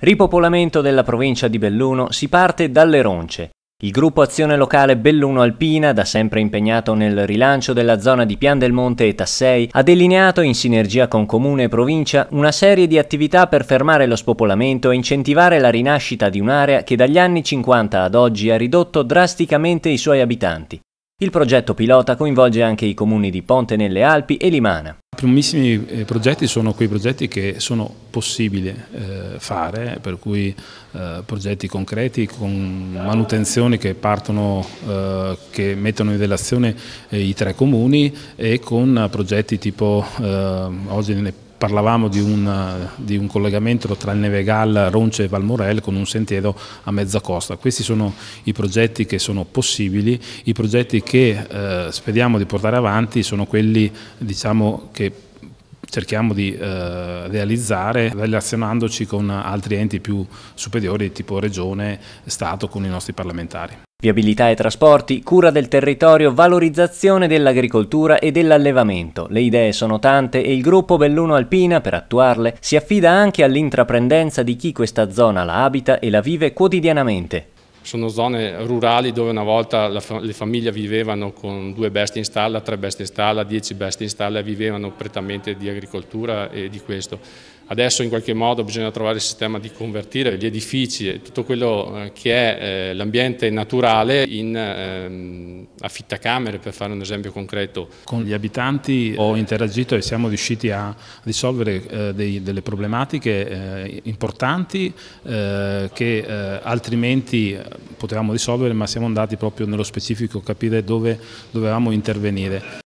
Ripopolamento della provincia di Belluno si parte dalle Ronce. Il gruppo Azione Locale Belluno Alpina, da sempre impegnato nel rilancio della zona di Pian del Monte e Tassei, ha delineato in sinergia con Comune e Provincia una serie di attività per fermare lo spopolamento e incentivare la rinascita di un'area che dagli anni 50 ad oggi ha ridotto drasticamente i suoi abitanti. Il progetto pilota coinvolge anche i comuni di Ponte nelle Alpi e Limana primissimi eh, progetti sono quei progetti che sono possibili eh, fare, per cui eh, progetti concreti con manutenzioni che partono, eh, che mettono in relazione eh, i tre comuni e con progetti tipo eh, oggi ne parlavamo di un, di un, collegamento tra il Nevegal, Ronce e Valmorel con un sentiero a mezza costa. Questi sono i progetti che sono possibili, i progetti che eh, speriamo di portare avanti sono quelli diciamo, che cerchiamo di eh, realizzare relazionandoci con altri enti più superiori tipo Regione, Stato, con i nostri parlamentari. Viabilità e trasporti, cura del territorio, valorizzazione dell'agricoltura e dell'allevamento. Le idee sono tante e il gruppo Belluno Alpina, per attuarle, si affida anche all'intraprendenza di chi questa zona la abita e la vive quotidianamente sono zone rurali dove una volta fa le famiglie vivevano con due bestie in stalla, tre bestie in stalla, dieci bestie in stalla, e vivevano prettamente di agricoltura e di questo. Adesso in qualche modo bisogna trovare il sistema di convertire gli edifici e tutto quello eh, che è eh, l'ambiente naturale in... Ehm, affittacamere per fare un esempio concreto. Con gli abitanti ho interagito e siamo riusciti a risolvere eh, dei, delle problematiche eh, importanti eh, che eh, altrimenti eh, potevamo risolvere ma siamo andati proprio nello specifico a capire dove dovevamo intervenire.